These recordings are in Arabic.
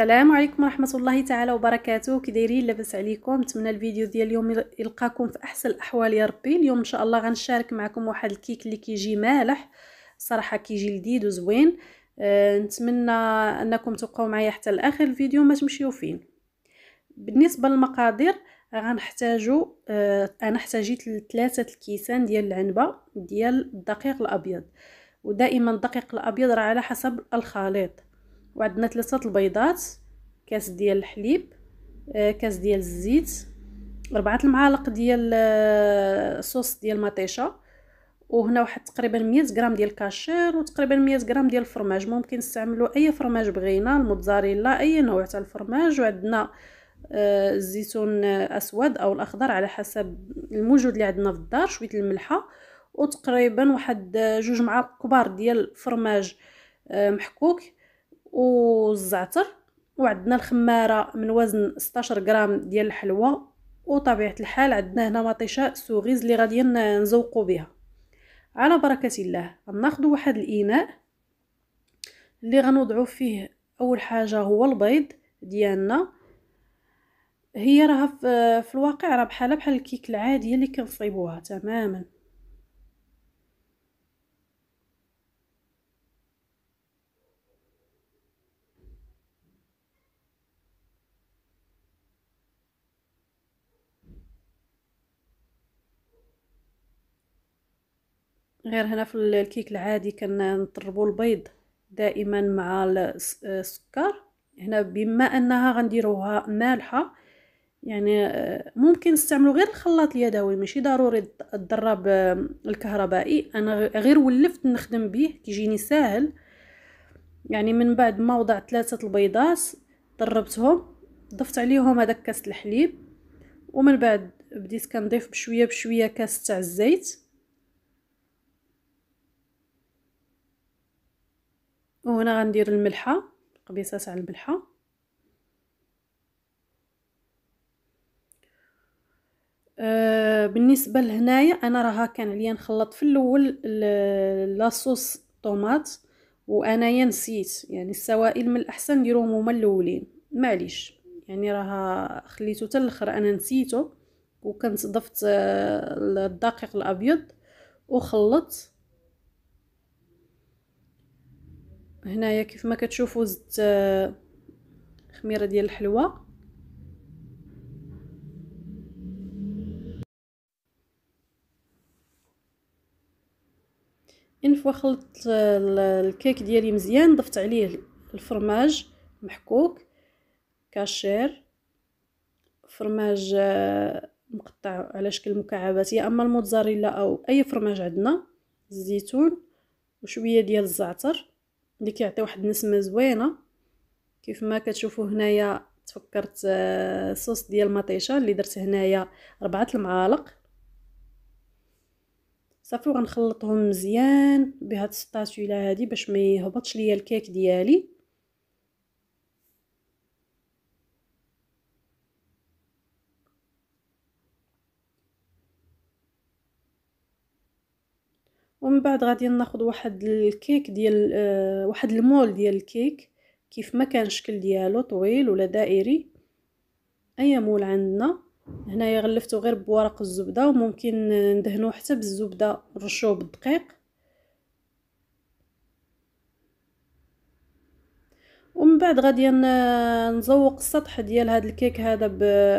السلام عليكم ورحمه الله تعالى وبركاته كي دايرين لاباس عليكم نتمنى الفيديو ديال اليوم يلقاكم في احسن الاحوال يا ربي اليوم ان شاء الله غنشارك معكم واحد الكيك اللي كيجي مالح صراحه كيجي لذيذ وزوين أه نتمنى انكم تبقاو معايا حتى لاخر الفيديو ما تمشيو فين بالنسبه للمقادير غنحتاجو أه انا احتاجيت 3 الكيسان ديال العنبه ديال الدقيق الابيض ودائما الدقيق الابيض راه على حسب الخليط وعندنا ثلاثه البيضات كاس ديال الحليب آه، كاس ديال الزيت ربعة المعالق ديال الصوص آه، ديال مطيشه وهنا واحد تقريبا 100 غرام ديال الكاشير وتقريبا 100 غرام ديال الفرماج ممكن نستعملوا اي فرماج بغينا الموتزاريلا اي نوع تاع الفرماج وعندنا آه، الزيتون اسود او الاخضر على حسب الموجود اللي عندنا في الدار شويه الملحه وتقريبا واحد جوج معالق كبار ديال الفرماج محكوك والزعتر وعندنا الخماره من وزن 16 غرام ديال الحلوى وطبيعه الحال عندنا هنا مطيشه سوغيز اللي غادي نزوقوا بها على بركه الله غناخذ واحد الاناء اللي غنوضعو فيه اول حاجه هو البيض ديالنا هي راها في الواقع راه بحالها بحال الكيك العاديه اللي كنصيبوها تماما غير هنا في الكيك العادي كنطربوا البيض دائما مع السكر هنا بما انها غنديروها مالحه يعني آه، ممكن نستعملوا غير الخلاط اليدوي ماشي ضروري الدراب الكهربائي انا غير ولفت نخدم به كيجيني ساهل يعني من بعد ما وضعت ثلاثه البيضات ضربتهم ضفت عليهم هذاك كاس الحليب ومن بعد بديت كنضيف بشويه بشويه كاس تاع الزيت وهنا غندير الملحه قبيصه تاع الملحه آه، بالنسبه لهنايا انا راها كان عليا نخلط في الاول لاصوص طوماط وانايا نسيت يعني السوائل من الاحسن نديروهم هما الاولين معليش يعني راها خليته حتى الاخر انا نسيته وكنت ضفت آه، الدقيق الابيض وخلطت هنايا كيف ما كتشوفوا زدت آه، خميره ديال الحلوه ان فوا خلطت آه، الكيك ديالي مزيان ضفت عليه الفرماج محكوك كاشير فرماج آه، مقطع على شكل مكعبات يا اما الموتزاريلا او اي فرماج عندنا الزيتون وشويه ديال الزعتر اللي كيعطي واحد النسمه زوينه كيف ما كتشوفوا هنايا تفكرت الصوص آه، ديال المطيشه اللي درت هنايا ربعة المعالق صافي وغنخلطهم مزيان بهاد السطاتوله هادي باش ما يهبطش ليا الكيك ديالي ومن بعد غادي ناخذ واحد الكيك ديال آه واحد المول ديال الكيك كيف ما كان الشكل ديالو طويل ولا دائري اي مول عندنا هنايا غلفتو غير بورق الزبده وممكن ندهنوه حتى بالزبده نرشوه بالدقيق ومن بعد غادي نزوق السطح ديال هاد الكيك هذا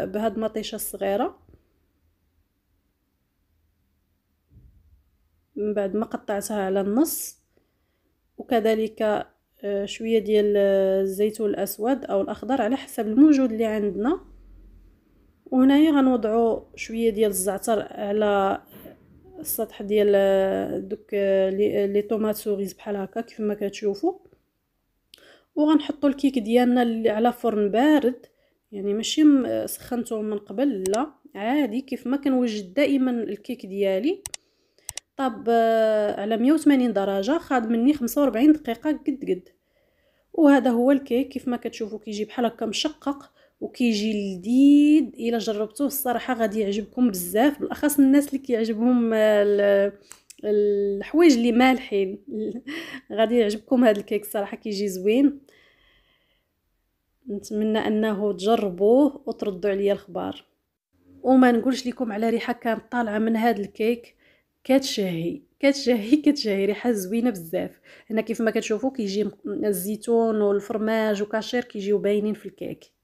بهاد المطيشه الصغيره من بعد ما قطعتها على النص وكذلك آه، شويه ديال الزيتون الاسود او الاخضر على حسب الموجود اللي عندنا وهنايا غنوضعوا شويه ديال الزعتر على السطح ديال آه، دوك آه، لي طوماط سوريز بحال هكا كيف ما كتشوفوا وغنحطوا الكيك ديالنا على فرن بارد يعني ماشي سخنته من قبل لا عادي كيف ما كنوجد دائما الكيك ديالي طاب آه، على 180 درجه خاض مني 45 دقيقه قد قد وهذا هو الكيك كيف ما كتشوفوا كيجي بحال هكا مشقق وكيجي لذيذ الا جربتوه الصراحه غادي يعجبكم بزاف بالاخص الناس اللي كيعجبهم آه، الحوايج اللي مالحين غادي يعجبكم هذا الكيك الصراحه كيجي زوين نتمنى انه تجربوه وتردوا عليا الخبار وما نقولش لكم على ريحه كانت طالعه من هذا الكيك كتشهي كتشهي كتشهي ريحه زوينه بزاف هنا كيف ما كتشوفوا كيجي الزيتون والفرماج وكاشير كيجيو باينين في الكيك